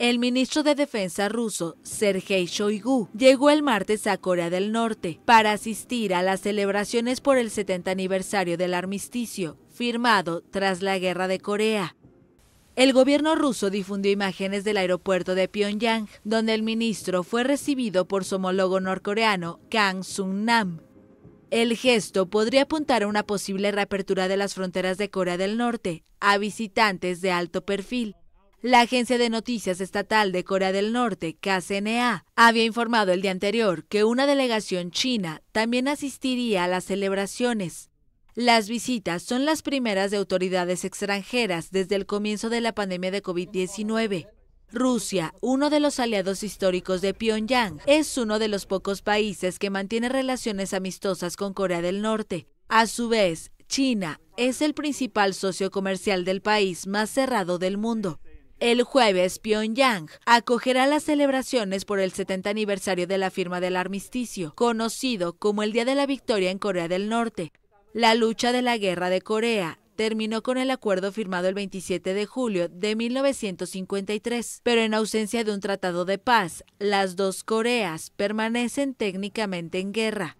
El ministro de Defensa ruso, Sergei Shoigu, llegó el martes a Corea del Norte para asistir a las celebraciones por el 70 aniversario del armisticio, firmado tras la Guerra de Corea. El gobierno ruso difundió imágenes del aeropuerto de Pyongyang, donde el ministro fue recibido por su homólogo norcoreano, Kang Sung-nam. El gesto podría apuntar a una posible reapertura de las fronteras de Corea del Norte a visitantes de alto perfil, la agencia de noticias estatal de Corea del Norte, KCNA, había informado el día anterior que una delegación china también asistiría a las celebraciones. Las visitas son las primeras de autoridades extranjeras desde el comienzo de la pandemia de COVID-19. Rusia, uno de los aliados históricos de Pyongyang, es uno de los pocos países que mantiene relaciones amistosas con Corea del Norte. A su vez, China es el principal socio comercial del país más cerrado del mundo. El jueves, Pyongyang acogerá las celebraciones por el 70 aniversario de la firma del armisticio, conocido como el Día de la Victoria en Corea del Norte. La lucha de la Guerra de Corea terminó con el acuerdo firmado el 27 de julio de 1953, pero en ausencia de un tratado de paz, las dos Coreas permanecen técnicamente en guerra.